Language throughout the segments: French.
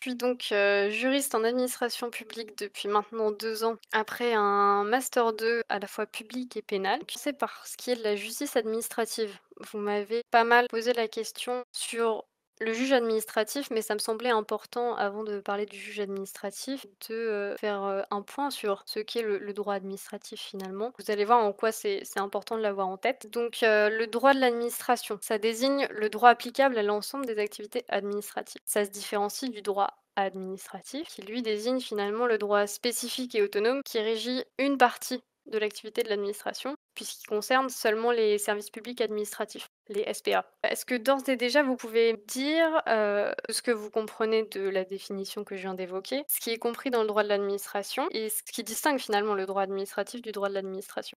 suis donc euh, juriste en administration publique depuis maintenant deux ans, après un master 2 à la fois public et pénal. sais par ce qui est de la justice administrative. Vous m'avez pas mal posé la question sur le juge administratif, mais ça me semblait important, avant de parler du juge administratif, de euh, faire euh, un point sur ce qu'est le, droit administratif finalement. Vous allez voir en quoi c'est important de l'avoir en tête. Donc, euh, le droit de l'administration, ça désigne le droit applicable à l'ensemble des activités administratives. Ça se différencie du droit administratif, qui lui désigne finalement le droit spécifique et autonome qui régit une partie de l'activité de l'administration, puisqu'il concerne seulement les services publics administratifs les SPA. Est-ce que d'ores et déjà, vous pouvez dire euh, ce que vous comprenez de la définition que je viens d'évoquer, ce qui est compris dans le droit de l'administration et ce qui distingue finalement le droit administratif du droit de l'administration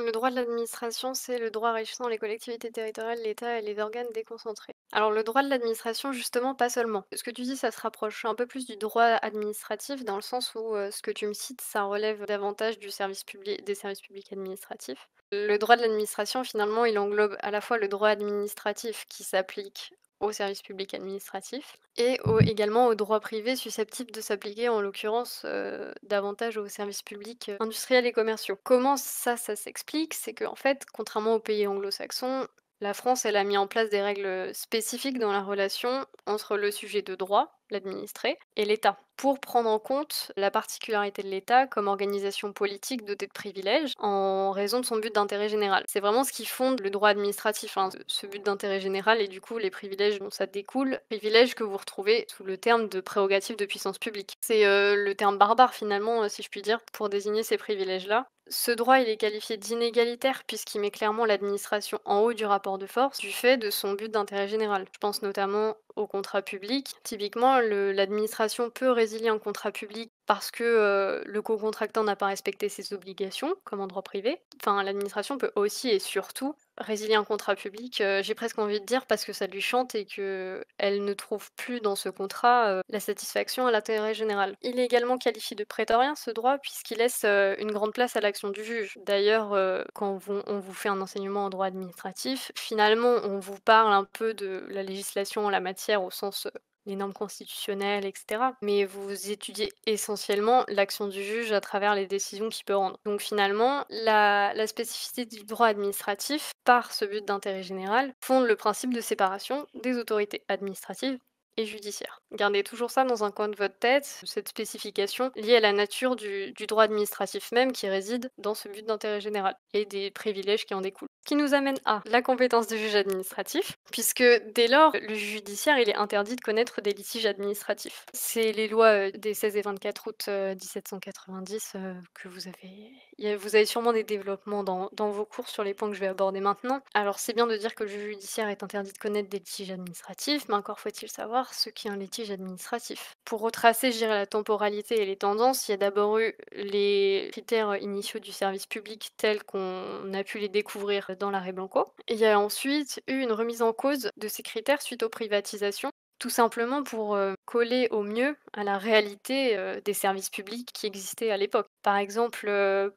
le droit de l'administration, c'est le droit régissant les collectivités territoriales, l'État et les organes déconcentrés. Alors le droit de l'administration, justement, pas seulement. Ce que tu dis, ça se rapproche un peu plus du droit administratif, dans le sens où euh, ce que tu me cites, ça relève davantage du service public, des services publics administratifs. Le droit de l'administration, finalement, il englobe à la fois le droit administratif qui s'applique au service public administratif et également au droit privé susceptible de s'appliquer en l'occurrence euh, davantage aux services publics euh, industriels et commerciaux. Comment ça, ça s'explique C'est que, en fait, contrairement aux pays anglo-saxons, la France, elle a mis en place des règles spécifiques dans la relation entre le sujet de droit, l'administré, et l'État pour prendre en compte la particularité de l'État comme organisation politique dotée de privilèges en raison de son but d'intérêt général. C'est vraiment ce qui fonde le droit administratif, hein. ce but d'intérêt général et du coup les privilèges dont ça découle, privilèges que vous retrouvez sous le terme de prérogative de puissance publique. C'est euh, le terme barbare finalement, euh, si je puis dire, pour désigner ces privilèges-là. Ce droit, il est qualifié d'inégalitaire puisqu'il met clairement l'administration en haut du rapport de force du fait de son but d'intérêt général. Je pense notamment au contrat public Typiquement, l'administration peut un contrat public parce que le co-contractant n'a pas respecté ses obligations, comme en droit privé, enfin, l'administration peut aussi et surtout résilier un contrat public, j'ai presque envie de dire parce que ça lui chante et que elle ne trouve plus dans ce contrat la satisfaction à l'intérêt général. Il est également qualifié de prétorien ce droit puisqu'il laisse une grande place à l'action du juge. D'ailleurs, quand on vous fait un enseignement en droit administratif, finalement on vous parle un peu de la législation en la matière au sens les normes constitutionnelles, etc. Mais vous étudiez essentiellement l'action du juge à travers les décisions qu'il peut rendre. Donc finalement, la, spécificité du droit administratif, par ce but d'intérêt général, fonde le principe de séparation des autorités administratives judiciaire. Gardez toujours ça dans un coin de votre tête, cette spécification liée à la nature du, droit administratif même qui réside dans ce but d'intérêt général et des privilèges qui en découlent. Ce qui nous amène à la compétence du juge administratif, puisque dès lors, le judiciaire, il est interdit de connaître des litiges administratifs. C'est les lois euh, des 16 et 24 août 1790 euh, euh, que vous avez... Vous avez sûrement des développements dans, dans vos cours sur les points que je vais aborder maintenant. Alors c'est bien de dire que le juge judiciaire est interdit de connaître des litiges administratifs, mais encore faut-il savoir ce qui est un litige administratif. Pour retracer, je dirais, la temporalité et les tendances, il y a d'abord eu les critères euh, initiaux du service public tels qu'on a pu les découvrir euh, dans l'arrêt Blanco. Et il y a ensuite eu une remise en cause de ces critères suite aux privatisations tout simplement pour coller au mieux à la réalité des services publics qui existaient à l'époque. Par exemple,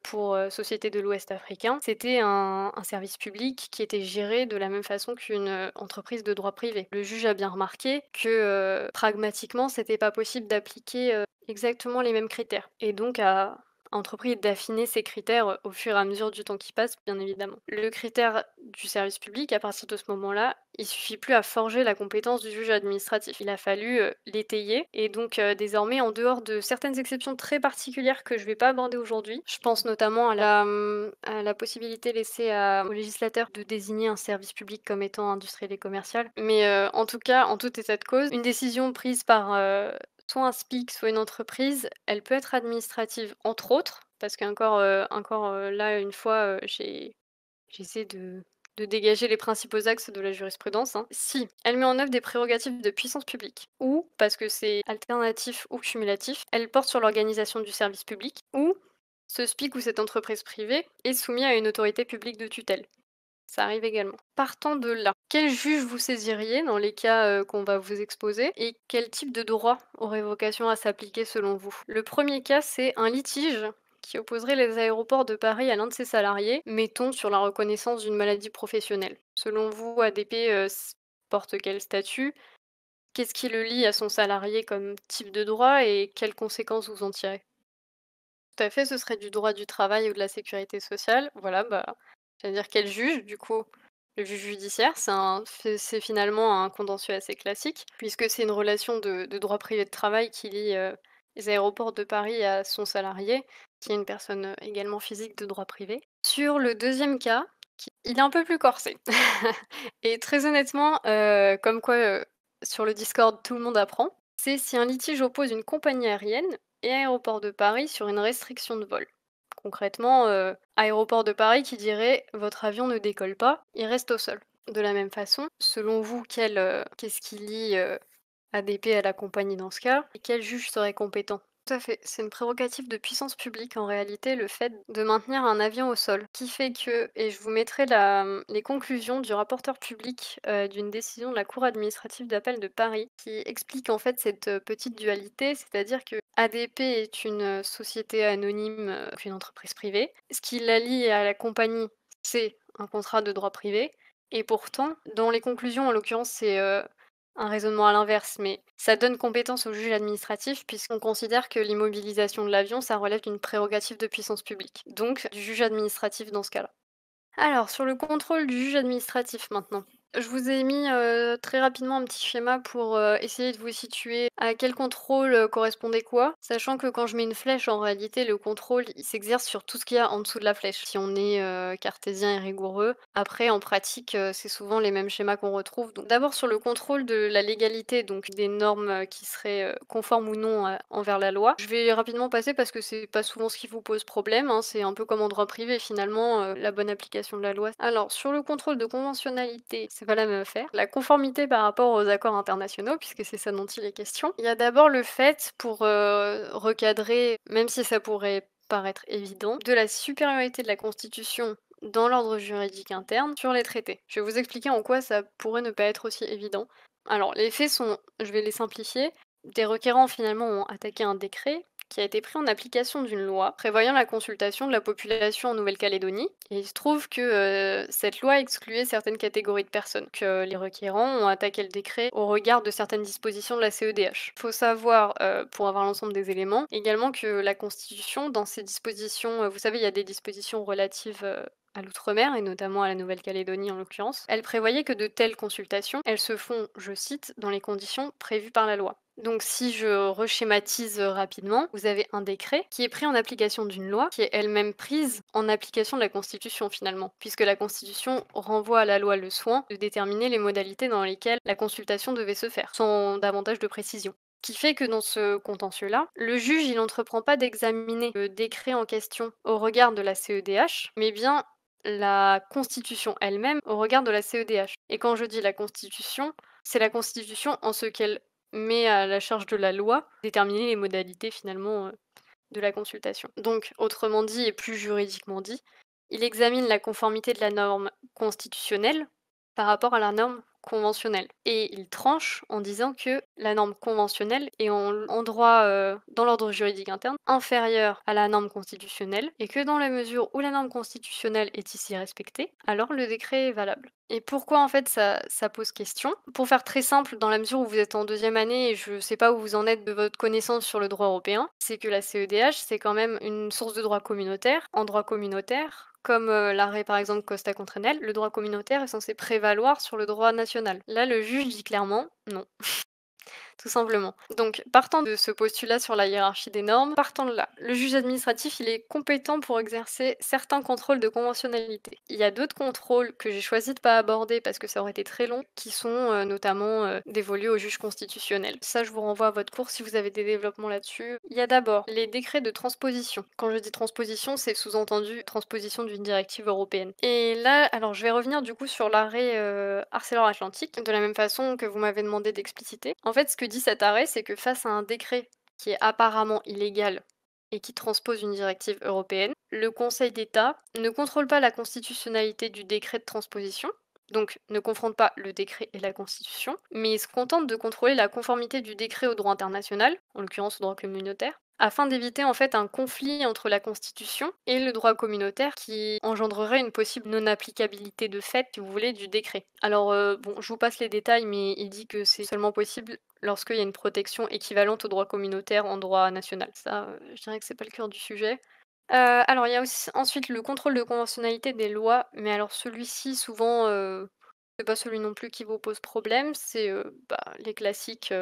pour Société de l'Ouest africain, c'était un, service public qui était géré de la même façon qu'une entreprise de droit privé. Le juge a bien remarqué que pragmatiquement, c'était pas possible d'appliquer exactement les mêmes critères et donc à entreprise d'affiner ses critères euh, au fur et à mesure du temps qui passe, bien évidemment. Le critère du service public, à partir de ce moment-là, il suffit plus à forger la compétence du juge administratif. Il a fallu euh, l'étayer. Et donc, euh, désormais, en dehors de certaines exceptions très particulières que je ne vais pas aborder aujourd'hui, je pense notamment hum, à la, possibilité laissée à, au législateur de désigner un service public comme étant industriel et commercial. Mais en tout cas, en tout état de cause, une décision prise par soit un SPIC, soit une entreprise, elle peut être administrative, entre autres, parce qu'encore euh, encore, euh, là, une fois, euh, j'ai j'essaie de, dégager les principaux axes de la jurisprudence. Hein. Si elle met en œuvre des prérogatives de puissance publique, ou, parce que c'est alternatif ou cumulatif, elle porte sur l'organisation du service public, ou ce SPIC ou cette entreprise privée est soumis à une autorité publique de tutelle. Ça arrive également. Partant de là, quel juge vous saisiriez dans les cas qu'on va vous exposer et quel type de droit aurait vocation à s'appliquer selon vous Le premier cas, c'est un litige qui opposerait les aéroports de Paris à l'un de ses salariés, mettons sur la reconnaissance d'une maladie professionnelle. Selon vous, ADP n'importe porte quel statut Qu'est-ce qui le lie à son salarié comme type de droit et quelles conséquences vous en tirez Tout à fait, ce serait du droit du travail ou de la sécurité sociale. Voilà, bah, c'est-à-dire qu'elle juge, du coup, le juge judiciaire, c'est finalement un contentieux assez classique, puisque c'est une relation de, droit privé de travail qui lie euh, les aéroports de Paris à son salarié, qui est une personne euh, également physique de droit privé. Sur le deuxième cas, il est un peu plus corsé. Et très honnêtement, euh, comme quoi sur le Discord, tout le monde apprend, c'est si un litige oppose une compagnie aérienne et aéroport de Paris sur une restriction de vol. Concrètement, euh, aéroport de Paris qui dirait votre avion ne décolle pas, il reste au sol. De la même façon, selon vous, euh, qu'est-ce qui lie euh, ADP à la compagnie dans ce cas et quel juge serait compétent tout à fait. C'est une prérogative de puissance publique en réalité, le fait de maintenir un avion au sol, qui fait que, et je vous mettrai mmh, les conclusions du rapporteur public euh, d'une décision de la Cour administrative d'appel de Paris, qui explique en fait cette euh, petite dualité, c'est-à-dire que ADP est une euh, société anonyme, une entreprise privée. Ce qui la lie à la compagnie, c'est un contrat de droit privé. Et pourtant, dans les conclusions, en l'occurrence, c'est un raisonnement à l'inverse, mais ça donne compétence au juge administratif puisqu'on considère que l'immobilisation de l'avion, ça relève d'une prérogative de puissance publique, donc du juge administratif dans ce cas-là. Alors, sur le contrôle du juge administratif maintenant. Je vous ai mis euh, très rapidement un petit schéma pour euh, essayer de vous situer à quel contrôle euh, correspondait quoi, sachant que quand je mets une flèche, en réalité, le contrôle, il s'exerce sur tout ce qu'il y a en dessous de la flèche, si on est cartésien et rigoureux. Après, en pratique, c'est souvent les mêmes schémas qu'on retrouve. Donc d'abord sur le contrôle de la légalité, donc des normes qui seraient conformes ou non envers la loi. Je vais rapidement passer parce que c'est pas souvent ce qui vous pose problème, hein. c'est un peu comme en droit privé finalement, la bonne application de la loi. Alors sur le contrôle de conventionnalité, pas la même affaire. La conformité par rapport aux accords internationaux, puisque c'est ça dont il est question. Il y a d'abord le fait, pour euh, recadrer, même si ça pourrait paraître évident, de la supériorité de la Constitution dans l'ordre juridique interne sur les traités. Je vais vous expliquer en quoi ça pourrait ne pas être aussi évident. Alors, les faits sont, je vais les simplifier, des requérants finalement ont attaqué un décret qui a été pris en application d'une loi prévoyant la consultation de la population en Nouvelle-Calédonie. Et il se trouve que euh, cette loi excluait certaines catégories de personnes, que les requérants ont attaqué le décret au regard de certaines dispositions de la CEDH. Il faut savoir, euh, pour avoir l'ensemble des éléments, également que la Constitution, dans ses dispositions, euh, vous savez, il y a des dispositions relatives à l'outre-mer et notamment à la Nouvelle-Calédonie en l'occurrence, elle prévoyait que de telles consultations, elles se font, je cite, dans les conditions prévues par la loi. Donc si je reschématise euh, rapidement, vous avez un décret qui est pris en application d'une loi qui est elle-même prise en application de la Constitution finalement, puisque la Constitution renvoie à la loi le soin de déterminer les modalités dans lesquelles la consultation devait se faire, sans davantage de précision qui fait que dans ce contentieux-là, le juge, il n'entreprend pas d'examiner le décret en question au regard de la CEDH, mais bien la Constitution elle-même au regard de la CEDH. Et quand je dis la Constitution, c'est la Constitution en ce qu'elle mais à la charge de la loi déterminer les modalités finalement euh, de la consultation. Donc, autrement dit et plus juridiquement dit, il examine la conformité de la norme constitutionnelle par rapport à la norme conventionnelle. Et il tranche en disant que la norme conventionnelle est en, droit, euh, dans l'ordre juridique interne, inférieure à la norme constitutionnelle, et que dans la mesure où la norme constitutionnelle est ici respectée, alors le décret est valable. Et pourquoi en fait ça, ça pose question Pour faire très simple, dans la mesure où vous êtes en deuxième année et je ne sais pas où vous en êtes de votre connaissance sur le droit européen, c'est que la CEDH, c'est quand même une source de droit communautaire. En droit communautaire, comme euh, l'arrêt par exemple Costa contre Enel, le droit communautaire est censé prévaloir sur le droit national. Là, le juge dit clairement non tout simplement. Donc, partant de ce postulat sur la hiérarchie des normes, partant de là, le juge administratif, il est compétent pour exercer certains contrôles de conventionnalité. Il y a d'autres contrôles que j'ai choisi de pas aborder parce que ça aurait été très long, qui sont euh, notamment euh, dévolus au juge constitutionnel. Ça, je vous renvoie à votre cours si vous avez des développements là-dessus. Il y a d'abord les décrets de transposition. Quand je dis transposition, c'est sous-entendu transposition d'une directive européenne. Et là, alors je vais revenir du coup sur l'arrêt euh, Arcelor Atlantique, de la même façon que vous m'avez demandé d'expliciter. En fait, ce que que dit cet arrêt, c'est que face à un décret qui est apparemment illégal et qui transpose une directive européenne, le Conseil d'État ne contrôle pas la constitutionnalité du décret de transposition, donc ne confronte pas le décret et la Constitution, mais il se contente de contrôler la conformité du décret au droit international, en l'occurrence au droit communautaire, afin d'éviter en fait un conflit entre la Constitution et le droit communautaire qui engendrerait une possible non-applicabilité de fait, si vous voulez, du décret. Alors, euh, bon, je vous passe les détails, mais il dit que c'est seulement possible lorsqu'il y a une protection équivalente au droit communautaire en droit national. Ça, euh, je dirais que c'est pas le cœur du sujet. Euh, alors, il y a aussi, ensuite le contrôle de conventionnalité des lois, mais alors celui-ci, souvent, c'est pas celui non plus qui vous pose problème, c'est bah, les classiques,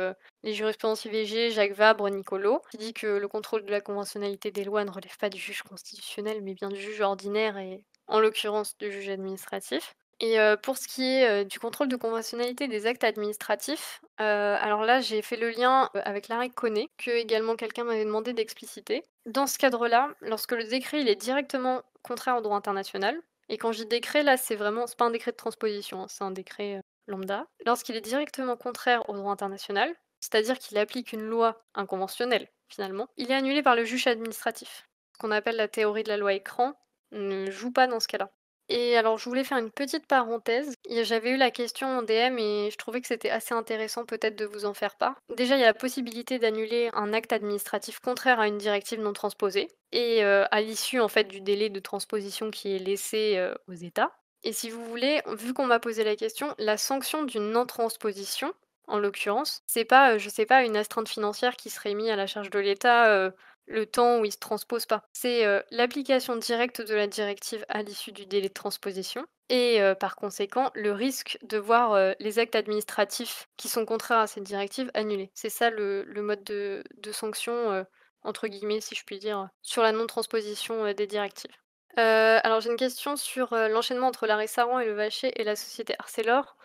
les jurisprudences IVG, Jacques Vabre, Nicolo, qui dit que le contrôle de la conventionnalité des lois ne relève pas du juge constitutionnel, mais bien du juge ordinaire et en l'occurrence du juge administratif. Et pour ce qui est du contrôle de conventionnalité des actes administratifs, alors là j'ai fait le lien avec l'arrêt Conné, que également quelqu'un m'avait demandé d'expliciter. Dans ce cadre-là, lorsque le décret il est directement contraire au droit international, et quand je dis décret, là, c'est vraiment, c'est pas un décret de transposition, hein, c'est un décret lambda. Lorsqu'il est directement contraire au droit international, c'est-à-dire qu'il applique une loi inconventionnelle, finalement, il est annulé par le juge administratif. Ce qu'on appelle la théorie de la loi écran ne joue pas dans ce cas-là. Et alors, je voulais faire une petite parenthèse. J'avais eu la question en DM et je trouvais que c'était assez intéressant peut-être de vous en faire part. Déjà, il y a la possibilité d'annuler un acte administratif contraire à une directive non transposée et euh, à l'issue en fait du délai de transposition qui est laissé euh, aux États. Et si vous voulez, vu qu'on m'a posé la question, la sanction d'une non-transposition, en l'occurrence, c'est pas, euh, je sais pas, une astreinte financière qui serait mise à la charge de l'État le temps où il ne se transpose pas. C'est euh, l'application directe de la directive à l'issue du délai de transposition et euh, par conséquent le risque de voir euh, les actes administratifs qui sont contraires à cette directive annulés. C'est ça le, mode de, de sanction, entre guillemets si je puis dire, sur la non-transposition des directives. alors j'ai une question sur l'enchaînement entre l'arrêt Saran et le Vacher et la société Arcelor.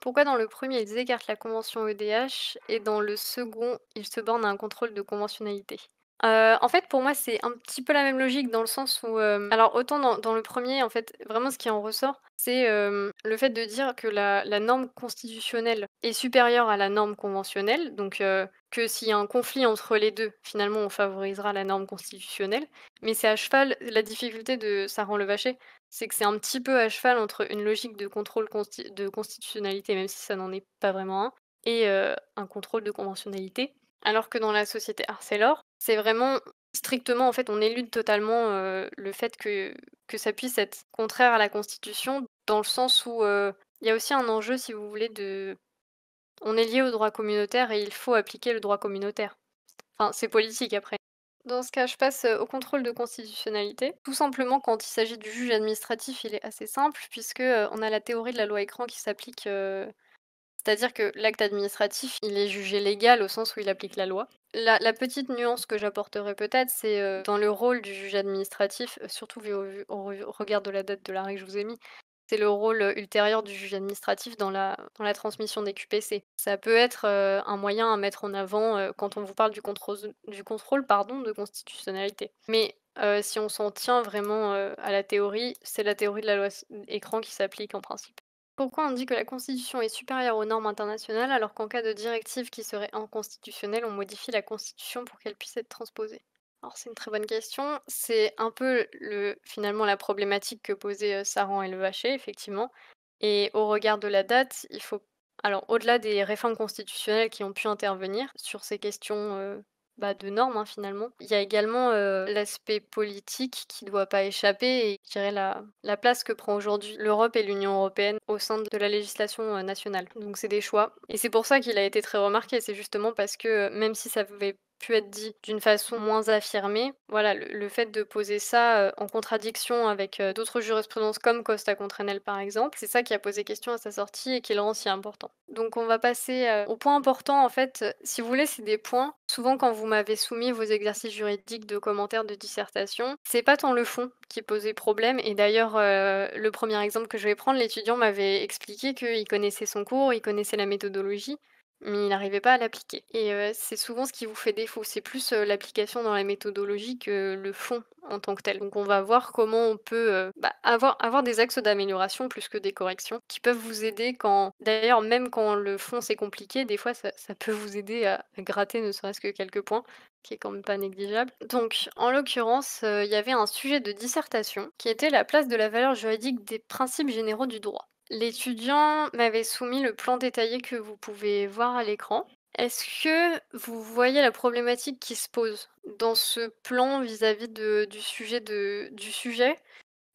Pourquoi dans le premier, ils écartent la convention EDH et dans le second, ils se bornent à un contrôle de conventionnalité euh, en fait, pour moi, c'est un petit peu la même logique dans le sens où, euh, alors autant dans, le premier, en fait, vraiment ce qui en ressort, c'est euh, le fait de dire que la, norme constitutionnelle est supérieure à la norme conventionnelle, donc que s'il y a un conflit entre les deux, finalement, on favorisera la norme constitutionnelle. Mais c'est à cheval, la difficulté de ça rend le vacher, c'est que c'est un petit peu à cheval entre une logique de contrôle de constitutionnalité, même si ça n'en est pas vraiment un, et un contrôle de conventionnalité. Alors que dans la société Arcelor, c'est vraiment strictement, en fait, on élude totalement le fait que, que ça puisse être contraire à la Constitution, dans le sens où il y a aussi un enjeu, si vous voulez, de... On est lié au droit communautaire et il faut appliquer le droit communautaire. Enfin, c'est politique après. Dans ce cas, je passe au contrôle de constitutionnalité. Tout simplement, quand il s'agit du juge administratif, il est assez simple, puisque on a la théorie de la loi écran qui s'applique c'est-à-dire que l'acte administratif, il est jugé légal au sens où il applique la loi. La, petite nuance que j'apporterai peut-être, c'est euh, dans le rôle du juge administratif, euh, surtout vu au, regard de la date de l'arrêt que je vous ai mis, c'est le rôle euh, ultérieur du juge administratif dans la, dans la transmission des QPC. Ça peut être un moyen à mettre en avant quand on vous parle du contrôle, du contrôle pardon, de constitutionnalité. Mais si on s'en tient vraiment à la théorie, c'est la théorie de la loi écran qui s'applique en principe. Pourquoi on dit que la Constitution est supérieure aux normes internationales alors qu'en cas de directive qui serait inconstitutionnelle, on modifie la Constitution pour qu'elle puisse être transposée Alors c'est une très bonne question. C'est un peu finalement la problématique que posaient euh, Saran et Levaché, effectivement. Et au regard de la date, il faut... Alors au-delà des réformes constitutionnelles qui ont pu intervenir sur ces questions euh, bah, de normes hein, finalement. Il y a également euh, l'aspect politique qui ne doit pas échapper et je dirais la, place que prend aujourd'hui l'Europe et l'Union européenne au sein de la législation euh, nationale. Donc c'est des choix et c'est pour ça qu'il a été très remarqué. C'est justement parce que euh, même si ça ne pu être dit d'une façon moins affirmée. Voilà, le, fait de poser ça euh, en contradiction avec euh, d'autres jurisprudences comme Costa contre Enel par exemple, c'est ça qui a posé question à sa sortie et qui le rend si important. Donc on va passer euh, au point important en fait. Si vous voulez, c'est des points. Souvent quand vous m'avez soumis vos exercices juridiques de commentaires de dissertation, c'est pas tant le fond qui posait problème. Et d'ailleurs, le premier exemple que je vais prendre, l'étudiant m'avait expliqué qu'il connaissait son cours, il connaissait la méthodologie, mais il n'arrivait pas à l'appliquer. Et c'est souvent ce qui vous fait défaut, c'est plus l'application dans la méthodologie que le fond en tant que tel. Donc on va voir comment on peut bah, avoir, des axes d'amélioration plus que des corrections qui peuvent vous aider quand, d'ailleurs même quand le fond c'est compliqué, des fois ça, ça, peut vous aider à gratter ne serait-ce que quelques points qui est quand même pas négligeable. Donc, en l'occurrence, il y avait un sujet de dissertation qui était la place de la valeur juridique des principes généraux du droit. L'étudiant m'avait soumis le plan détaillé que vous pouvez voir à l'écran. Est-ce que vous voyez la problématique qui se pose dans ce plan vis-à-vis du, sujet du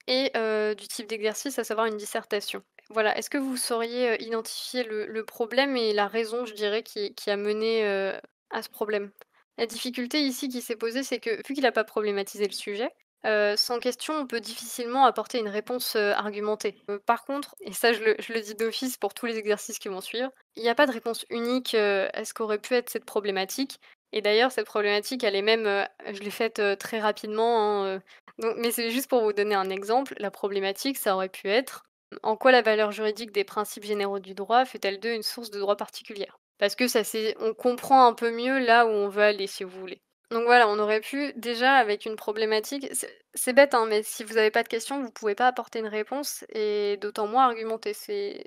et euh, du type d'exercice, à savoir une dissertation Voilà, est-ce que vous sauriez euh, identifier le, problème et la raison, je dirais, qui, a mené euh, à ce problème La difficulté ici qui s'est posée, c'est que vu qu'il n'a pas problématisé le sujet, euh, sans question, on peut difficilement apporter une réponse euh, argumentée. Euh, par contre, et ça je le, dis d'office pour tous les exercices qui vont suivre, il n'y a pas de réponse unique à ce qu'aurait pu être cette problématique. Et d'ailleurs, cette problématique, elle est même, je l'ai faite très rapidement, hein, mais c'est juste pour vous donner un exemple, la problématique, ça aurait pu être en quoi la valeur juridique des principes généraux du droit fait-elle d'eux une source de droit particulière Parce que ça, on comprend un peu mieux là où on veut aller, si vous voulez. Donc voilà, on aurait pu déjà avec une problématique, c'est bête, hein, mais si vous n'avez pas de questions, vous ne pouvez pas apporter une réponse et d'autant moins argumenter, c'est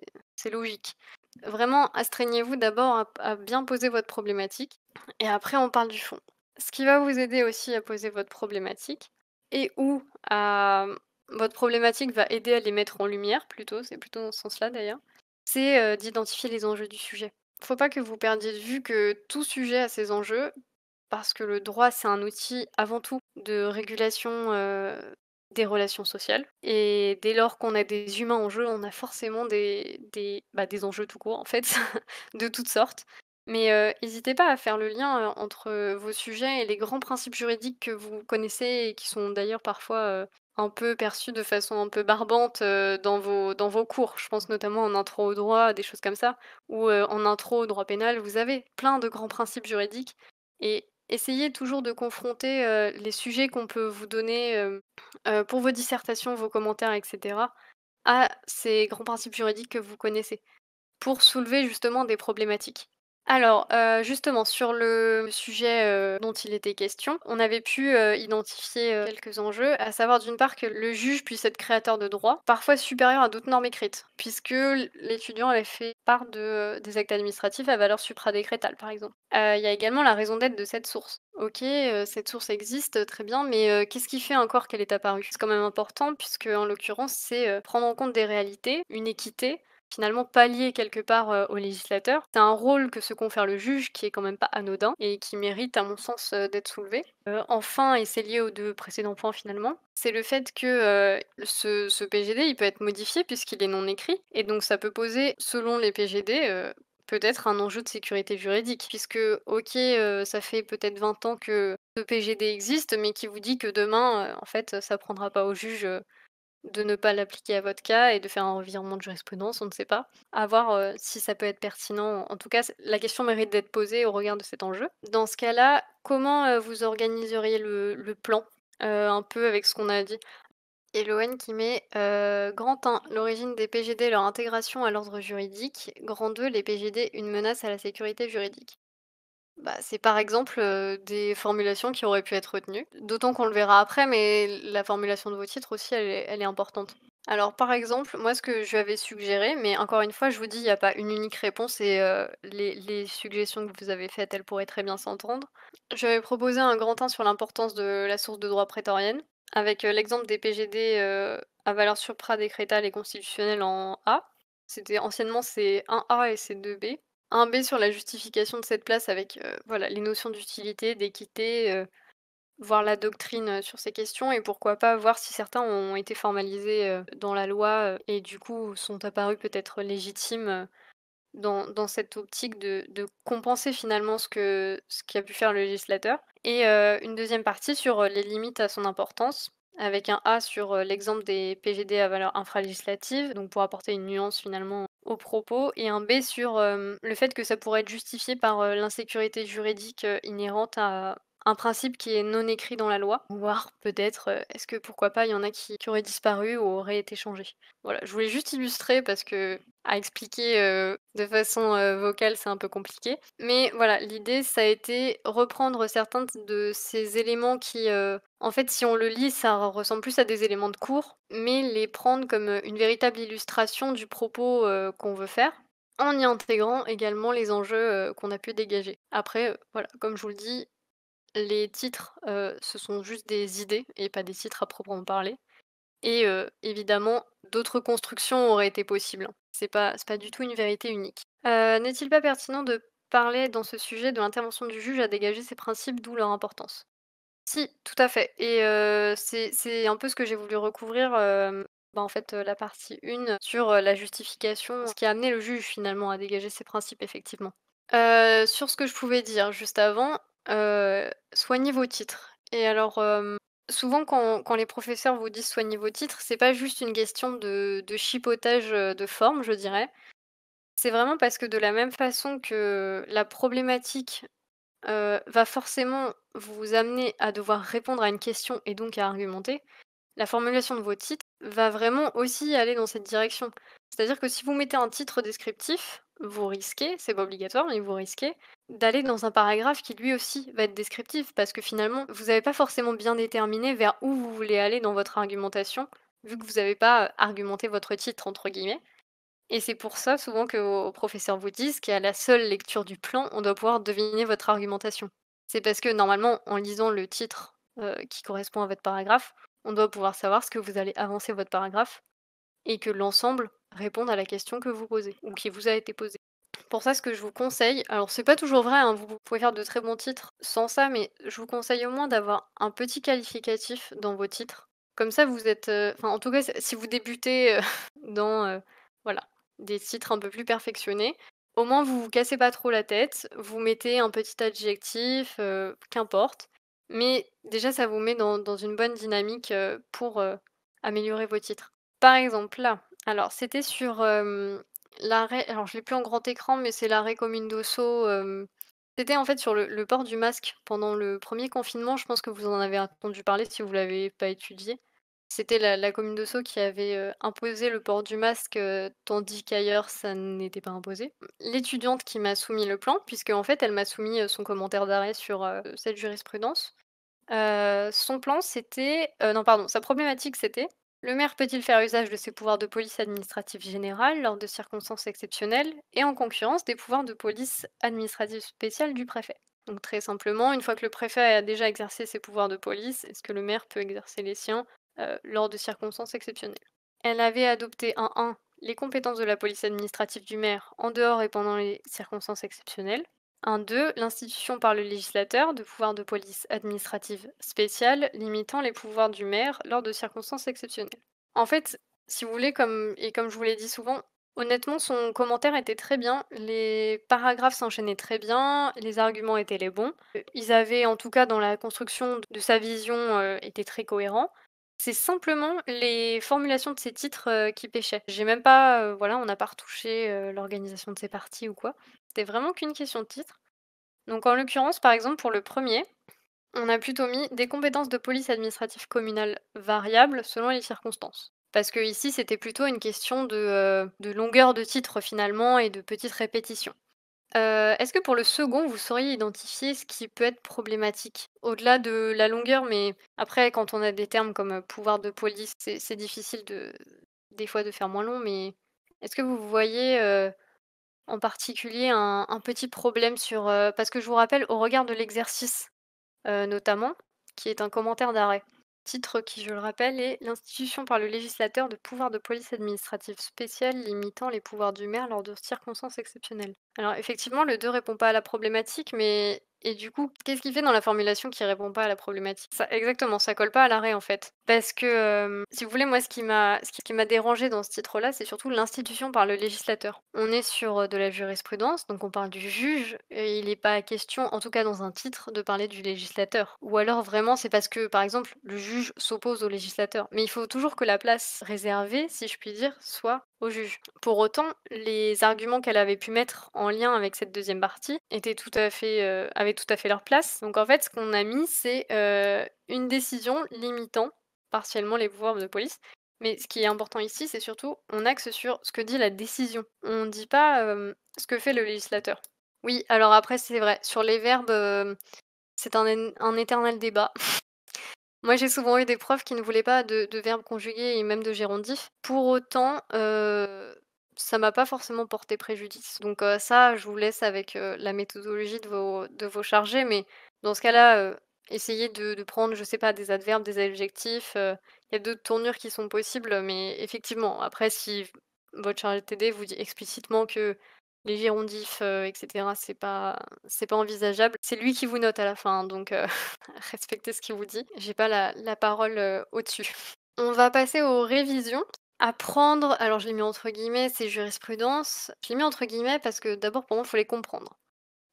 logique. Vraiment, astreignez-vous d'abord à, bien poser votre problématique et après on parle du fond. Ce qui va vous aider aussi à poser votre problématique et où votre problématique va aider à les mettre en lumière plutôt, c'est plutôt dans ce sens-là d'ailleurs, c'est euh, d'identifier les enjeux du sujet. Faut pas que vous perdiez de vue que tout sujet a ses enjeux, parce que le droit, c'est un outil avant tout de régulation des relations sociales. Et dès lors qu'on a des humains en jeu, on a forcément des, des, bah, enjeux tout court, en fait, de toutes sortes. Mais n'hésitez pas à faire le lien entre vos sujets et les grands principes juridiques que vous connaissez et qui sont d'ailleurs parfois un peu perçus de façon un peu barbante dans, vos, dans vos cours. Je pense notamment en intro au droit, des choses comme ça, ou en intro au droit pénal, vous avez plein de grands principes juridiques. Et essayez toujours de confronter les sujets qu'on peut vous donner pour vos dissertations, vos commentaires, etc., à ces grands principes juridiques que vous connaissez, pour soulever justement des problématiques. Alors, euh, justement, sur le sujet, euh, dont il était question, on avait pu, euh, identifier, quelques enjeux, à savoir, d'une part, que le juge puisse être créateur de droit, parfois supérieur à d'autres normes écrites, puisque l'étudiant avait fait part de, des actes administratifs à valeur supradécrétale, par exemple. il y a également la raison d'être de cette source. OK, cette source existe, très bien, mais, qu'est-ce qui fait encore qu'elle est apparue? C'est quand même important puisque, en l'occurrence, c'est, prendre en compte des réalités, une équité finalement lié quelque part au législateur. C'est un rôle que se confère le juge qui est quand même pas anodin et qui mérite à mon sens d'être soulevé. enfin, et c'est lié aux deux précédents points finalement, c'est le fait que ce, PGD il peut être modifié puisqu'il est non écrit et donc ça peut poser selon les PGD peut-être un enjeu de sécurité juridique, puisque, ok, ça fait peut-être 20 ans que ce PGD existe, mais qui vous dit que demain, en fait, ça prendra pas au juge de ne pas l'appliquer à votre cas et de faire un revirement de jurisprudence, on ne sait pas. À voir euh, si ça peut être pertinent. En tout cas, la question mérite d'être posée au regard de cet enjeu. Dans ce cas-là, comment euh, vous organiseriez le, plan euh, Un peu avec ce qu'on a dit. Et qui met Grand 1, l'origine des PGD, leur intégration à l'ordre juridique. Grand 2, les PGD, une menace à la sécurité juridique. Bah, c'est par exemple des formulations qui auraient pu être retenues, d'autant qu'on le verra après, mais la formulation de vos titres aussi, elle est, importante. Alors par exemple, moi ce que je avais suggéré, mais encore une fois, je vous dis, il n'y a pas une unique réponse et les, suggestions que vous avez faites, elles pourraient très bien s'entendre. J'avais proposé un grand 1 sur l'importance de la source de droit prétorienne, avec l'exemple des PGD à valeur supra décrétale et constitutionnelle en A. C'était anciennement c'est 1A et c'est 2B. Un B sur la justification de cette place avec voilà, les notions d'utilité, d'équité, voir la doctrine sur ces questions et pourquoi pas voir si certains ont été formalisés dans la loi et du coup sont apparus peut-être légitimes dans, dans, cette optique de, compenser finalement ce que ce qu'a pu faire le législateur. Et une deuxième partie sur les limites à son importance avec un A sur l'exemple des PGD à valeur infralégislative, donc pour apporter une nuance finalement propos et un B sur euh, le fait que ça pourrait être justifié par euh, l'insécurité juridique euh, inhérente à, un principe qui est non écrit dans la loi, voire peut-être euh, est-ce que pourquoi pas il y en a qui, qui, auraient disparu ou auraient été changés. Voilà, je voulais juste illustrer parce que à expliquer euh, de façon euh, vocale c'est un peu compliqué. Mais voilà, l'idée ça a été reprendre certains de ces éléments qui, en fait si on le lit ça ressemble plus à des éléments de cours, mais les prendre comme une véritable illustration du propos qu'on veut faire en y intégrant également les enjeux qu'on a pu dégager. Après, voilà, comme je vous le dis, les titres, ce sont juste des idées et pas des titres à proprement parler. Et évidemment, d'autres constructions auraient été possibles. C'est pas, pas du tout une vérité unique. N'est-il pas pertinent de parler dans ce sujet de l'intervention du juge à dégager ses principes, d'où leur importance Si, tout à fait. Et c'est un peu ce que j'ai voulu recouvrir bah, en fait la partie 1 sur la justification, ce qui a amené le juge finalement à dégager ses principes effectivement. sur ce que je pouvais dire juste avant, euh, soignez vos titres. Et alors, euh, souvent, quand, les professeurs vous disent soignez vos titres, c'est pas juste une question de, chipotage euh, de forme, je dirais. C'est vraiment parce que de la même façon que la problématique va forcément vous amener à devoir répondre à une question et donc à argumenter, la formulation de vos titres va vraiment aussi aller dans cette direction. C'est-à-dire que si vous mettez un titre descriptif, vous risquez, c'est pas obligatoire, mais vous risquez d'aller dans un paragraphe qui lui aussi va être descriptif, parce que finalement, vous n'avez pas forcément bien déterminé vers où vous voulez aller dans votre argumentation, vu que vous n'avez pas euh, argumenté votre titre, entre guillemets. Et c'est pour ça souvent que vos professeurs vous disent qu'à la seule lecture du plan, on doit pouvoir deviner votre argumentation. C'est parce que normalement, en lisant le titre euh, qui correspond à votre paragraphe, on doit pouvoir savoir ce que vous allez avancer votre paragraphe et que l'ensemble réponde à la question que vous posez ou qui vous a été posée. Pour ça, ce que je vous conseille, alors c'est pas toujours vrai, hein, vous pouvez faire de très bons titres sans ça, mais je vous conseille au moins d'avoir un petit qualificatif dans vos titres. Comme ça, vous êtes. Euh, enfin, en tout cas, si vous débutez euh, dans euh, voilà, des titres un peu plus perfectionnés, au moins vous vous cassez pas trop la tête, vous mettez un petit adjectif, qu'importe. Mais déjà, ça vous met dans, une bonne dynamique pour améliorer vos titres. Par exemple, là, alors c'était sur l'arrêt, alors je l'ai plus en grand écran, mais c'est l'arrêt commune d'Osso. C'était en fait sur le, port du masque pendant le premier confinement. Je pense que vous en avez entendu parler si vous l'avez pas étudié. C'était la, commune de qui avait imposé le port du masque, tandis qu'ailleurs ça n'était pas imposé. L'étudiante qui m'a soumis le plan, puisque en fait elle m'a soumis son commentaire d'arrêt sur cette jurisprudence, son plan c'était, non pardon, sa problématique c'était le maire peut-il faire usage de ses pouvoirs de police administrative générale lors de circonstances exceptionnelles et en concurrence des pouvoirs de police administrative spéciale du préfet Donc très simplement, une fois que le préfet a déjà exercé ses pouvoirs de police, est-ce que le maire peut exercer les siens euh, lors de circonstances exceptionnelles Elle avait adopté en 1 les compétences de la police administrative du maire en dehors et pendant les circonstances exceptionnelles. 1.2, l'institution par le législateur de pouvoir de police administrative spéciale limitant les pouvoirs du maire lors de circonstances exceptionnelles. En fait, si vous voulez, comme, et comme je vous l'ai dit souvent, honnêtement, son commentaire était très bien. Les paragraphes s'enchaînaient très bien, les arguments étaient les bons. Ils avaient, en tout cas, dans la construction de sa vision, euh, été très cohérents. C'est simplement les formulations de ces titres euh, qui pêchaient. J'ai même pas, euh, voilà, on n'a pas retouché l'organisation de ses parties ou quoi c'était vraiment qu'une question de titre. Donc en l'occurrence, par exemple, pour le premier, on a plutôt mis des compétences de police administrative communale variables selon les circonstances. Parce que ici, c'était plutôt une question de, euh, longueur de titre finalement et de petites répétitions. Euh, est-ce que pour le second, vous sauriez identifier ce qui peut être problématique au-delà de la longueur Mais après, quand on a des termes comme euh, pouvoir de police, c'est difficile de, des fois de faire moins long. Mais est-ce que vous voyez en particulier un, petit problème sur... Euh, parce que je vous rappelle, au regard de l'exercice, euh, notamment, qui est un commentaire d'arrêt, titre qui, je le rappelle, est L'institution par le législateur de pouvoirs de police administrative spéciale limitant les pouvoirs du maire lors de circonstances exceptionnelles. Alors effectivement, le 2 répond pas à la problématique, mais et du coup, qu'est-ce qu'il fait dans la formulation qui répond pas à la problématique ça, Exactement, ça colle pas à l'arrêt en fait. Parce que, si vous voulez, moi, ce qui m'a ce m'a dérangé dans ce titre-là, c'est surtout l'institution par le législateur. On est sur de la jurisprudence, donc on parle du juge, et il n'est pas question, en tout cas dans un titre, de parler du législateur. Ou alors vraiment, c'est parce que, par exemple, le juge s'oppose au législateur. Mais il faut toujours que la place réservée, si je puis dire, soit au juge. Pour autant, les arguments qu'elle avait pu mettre en lien avec cette deuxième partie euh, avaient tout à fait leur place. Donc en fait, ce qu'on a mis, c'est euh, une décision limitant partiellement les pouvoirs de police. Mais ce qui est important ici, c'est surtout, on axe sur ce que dit la décision. On ne dit pas euh, ce que fait le législateur. Oui, alors après, c'est vrai, sur les verbes, c'est un éternel débat. Moi, j'ai souvent eu des profs qui ne voulaient pas de, verbes conjugués et même de gérondifs. Pour autant, euh, ça m'a pas forcément porté préjudice. Donc euh, ça, je vous laisse avec euh, la méthodologie de vos, de chargés, mais dans ce cas-là, essayez de, prendre, je sais pas, des adverbes, des adjectifs. Il y a d'autres tournures qui sont possibles, mais effectivement, après, si votre chargé TD vous dit explicitement que les girondifs, etc. Euh, c'est pas, c'est pas envisageable. C'est lui qui vous note à la fin, donc euh, respectez ce qu'il vous dit. J'ai pas la, parole euh, au-dessus. On va passer aux révisions. Apprendre, alors je l'ai mis entre guillemets, c'est jurisprudence. Je l'ai mis entre guillemets parce que d'abord pour moi, il faut les comprendre.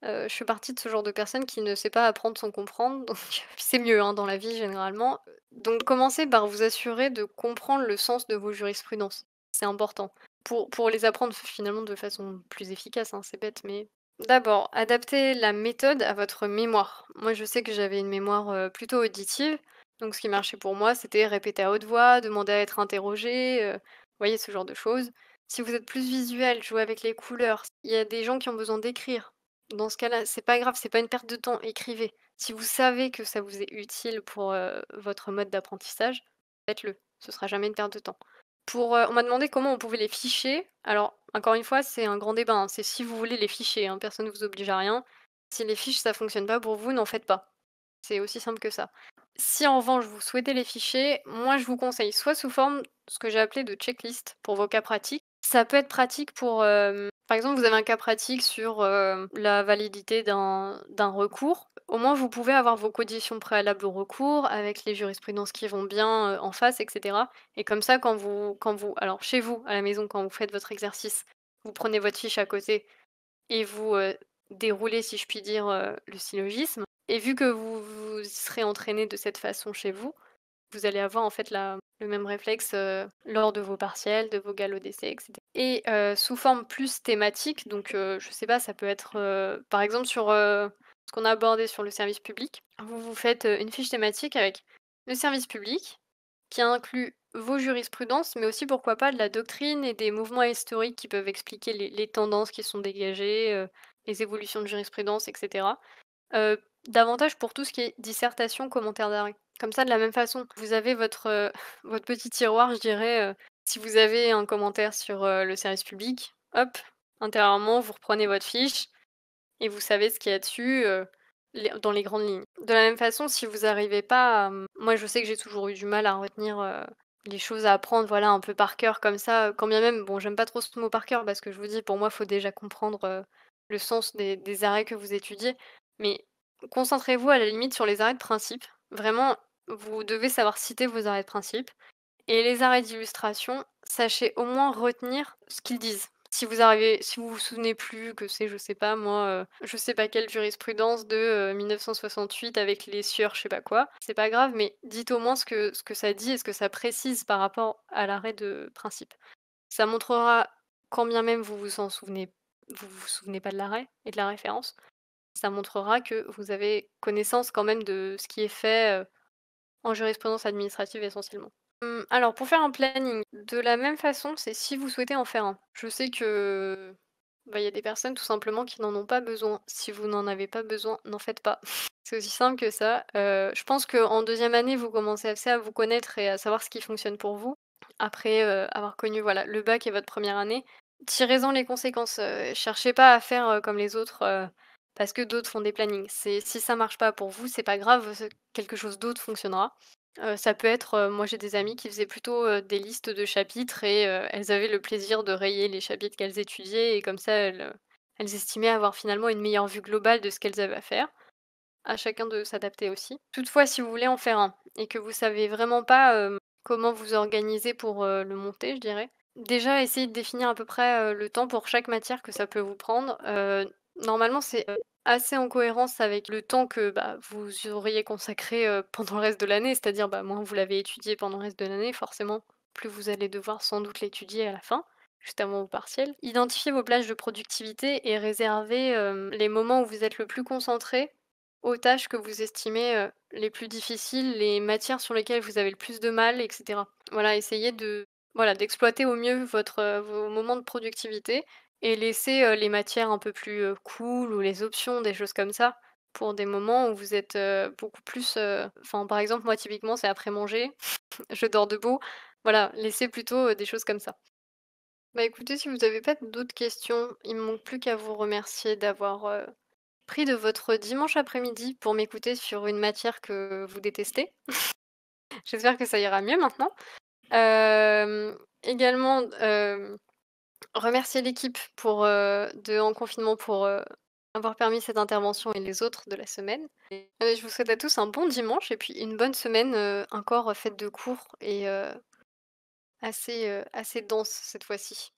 je suis partie de ce genre de personne qui ne sait pas apprendre sans comprendre, donc c'est mieux hein, dans la vie généralement. Donc commencez par vous assurer de comprendre le sens de vos jurisprudences, c'est important pour, les apprendre finalement de façon plus efficace, hein, c'est bête, mais d'abord, adaptez la méthode à votre mémoire. Moi, je sais que j'avais une mémoire plutôt auditive, donc ce qui marchait pour moi, c'était répéter à haute voix, demander à être interrogé, voyez ce genre de choses. Si vous êtes plus visuel, jouez avec les couleurs. Il y a des gens qui ont besoin d'écrire. Dans ce cas-là, c'est pas grave, c'est pas une perte de temps, écrivez. Si vous savez que ça vous est utile pour votre mode d'apprentissage, faites-le. Ce sera jamais une perte de temps. Euh, on m'a demandé comment on pouvait les ficher. Alors, encore une fois, c'est un grand débat. Hein. C'est si vous voulez les ficher. Hein. Personne ne vous oblige à rien. Si les fiches, ça fonctionne pas pour vous, n'en faites pas. C'est aussi simple que ça. Si en revanche, vous souhaitez les ficher, moi, je vous conseille soit sous forme ce que j'ai appelé de checklist pour vos cas pratiques. Ça peut être pratique pour euh, par exemple, vous avez un cas pratique sur euh, la validité d'un recours. Au moins, vous pouvez avoir vos conditions préalables au recours avec les jurisprudences qui vont bien euh, en face, etc. Et comme ça, quand vous, quand vous, alors chez vous, à la maison, quand vous faites votre exercice, vous prenez votre fiche à côté et vous euh, déroulez, si je puis dire, le syllogisme. Et vu que vous, vous serez entraîné de cette façon chez vous, vous allez avoir en fait le même réflexe lors de vos partiels, de vos galops d'essai, etc et sous forme plus thématique. Donc, je sais pas, ça peut être par exemple sur ce qu'on a abordé sur le service public. Vous vous faites une fiche thématique avec le service public qui inclut vos jurisprudences, mais aussi pourquoi pas de la doctrine et des mouvements historiques qui peuvent expliquer les, tendances qui sont dégagées, les évolutions de jurisprudence, etc. davantage pour tout ce qui est dissertation, commentaire d'arrêt. Comme ça, de la même façon, vous avez votre petit tiroir, je dirais, si vous avez un commentaire sur le service public, hop, intérieurement, vous reprenez votre fiche et vous savez ce qu'il y a dessus dans les grandes lignes. De la même façon, si vous n'arrivez pas, mmh, moi je sais que j'ai toujours eu du mal à retenir les choses à apprendre, voilà, un peu par cœur comme ça, quand bien même, bon, j'aime pas trop ce mot par cœur parce que je vous dis, pour moi, il faut déjà comprendre le sens des arrêts que vous étudiez, mais concentrez-vous à la limite sur les arrêts de principe. Vraiment, vous devez savoir citer vos arrêts de principe. Et les arrêts d'illustration, sachez au moins retenir ce qu'ils disent. Si vous arrivez, si vous vous souvenez plus que c'est, je sais pas moi, euh, je sais pas quelle jurisprudence de 1968 euh, avec les sieurs, je sais pas quoi, c'est pas grave, mais dites au moins ce que, ce que ça dit et ce que ça précise par rapport à l'arrêt de principe. Ça montrera quand bien même vous vous en souvenez, vous vous souvenez pas de l'arrêt et de la référence, ça montrera que vous avez connaissance quand même de ce qui est fait euh, en jurisprudence administrative essentiellement. Mmh, alors, pour faire un planning, de la même façon, c'est si vous souhaitez en faire un. Je sais que bah, il y a des personnes tout simplement qui n'en ont pas besoin. Si vous n'en avez pas besoin, n'en faites pas. C'est aussi simple que ça. Euh, je pense qu'en deuxième année, vous commencez assez à vous connaître et à savoir ce qui fonctionne pour vous. Après euh, avoir connu voilà, le bac et votre première année, tirez-en les conséquences. Euh, cherchez pas à faire comme les autres parce que d'autres font des plannings. Si ça marche pas pour vous, c'est pas grave, quelque chose d'autre fonctionnera ça peut être, moi j'ai des amis qui faisaient plutôt, des listes de chapitres et elles avaient le plaisir de rayer les chapitres qu'elles étudiaient et comme ça elles, estimaient avoir finalement une meilleure vue globale de ce qu'elles avaient à faire. À chacun de s'adapter aussi. Toutefois, si vous voulez en faire un et que vous savez vraiment pas, comment vous organiser pour, le monter, je dirais, déjà essayez de définir à peu près, le temps pour chaque matière que ça peut vous prendre. normalement c'est, assez en cohérence avec le temps que bah, vous auriez consacré pendant le reste de l'année, c'est-à-dire bah, moins vous l'avez étudié pendant le reste de l'année, forcément, plus vous allez devoir sans doute l'étudier à la fin, justement au partiel, Identifiez vos plages de productivité et réservez les moments où vous êtes le plus concentré aux tâches que vous estimez les plus difficiles, les matières sur lesquelles vous avez le plus de mal, etc. Voilà, essayez de voilà d'exploiter au mieux votre, vos moments de productivité et laisser les matières un peu plus cool ou les options, des choses comme ça, pour des moments où vous êtes beaucoup plus. Enfin, par exemple, moi, typiquement, c'est après manger, je dors debout. Voilà, laissez plutôt des choses comme ça. Bah écoutez, si vous n'avez pas d'autres questions, il me manque plus qu'à vous remercier d'avoir pris de votre dimanche après-midi pour m'écouter sur une matière que vous détestez. J'espère que ça ira mieux maintenant. également, Remercier l'équipe pour de En Confinement pour avoir permis cette intervention et les autres de la semaine. je vous souhaite à tous un bon dimanche et puis une bonne semaine encore faite de cours et assez, assez dense cette fois-ci.